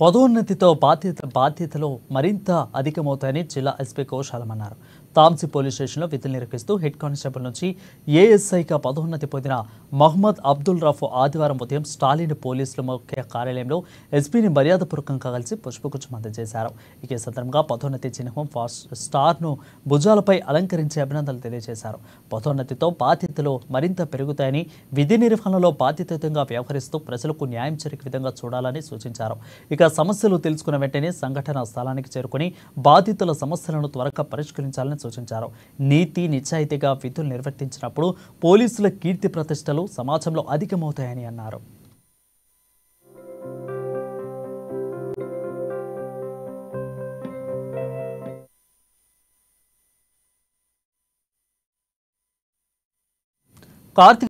పదోన్నతితో బాధ్యత బాధ్యతలు మరింత అధికమవుతాయని జిల్లా ఎస్పీ కోశాలం అన్నారు పోలీస్ స్టేషన్లో విధులు నిర్వహిస్తూ హెడ్ కానిస్టేబుల్ నుంచి ఏఎస్ఐగా పదోన్నతి పొందిన మహమ్మద్ అబ్దుల్ రఫ్ ఆదివారం ఉదయం స్టాలిన్ పోలీసుల ముఖ్య కార్యాలయంలో ఎస్పీని మర్యాదపూర్వకంగా కలిసి పుష్పగుచ్చం అందజేశారు ఇక సందర్భంగా పదోన్నతి చిహ్నం స్టార్ను భుజాలపై అలంకరించి అభినందనలు తెలియజేశారు పదోన్నతితో బాధ్యతలు మరింత పెరుగుతాయని విధి నిర్వహణలో బాధ్యతయుతంగా వ్యవహరిస్తూ ప్రజలకు న్యాయం జరిగే విధంగా చూడాలని సూచించారు ఇక సమస్యలు తెలుసుకున్న వెంటనే సంఘటన స్థలానికి చేరుకుని బాధితుల సమస్యలను త్వరగా పరిష్కరించాలని సూచించారు నీతి నిజాయితీగా విధులు నిర్వర్తించినప్పుడు పోలీసుల కీర్తి ప్రతిష్టలు సమాజంలో అధికమవుతాయని అన్నారు కార్తీక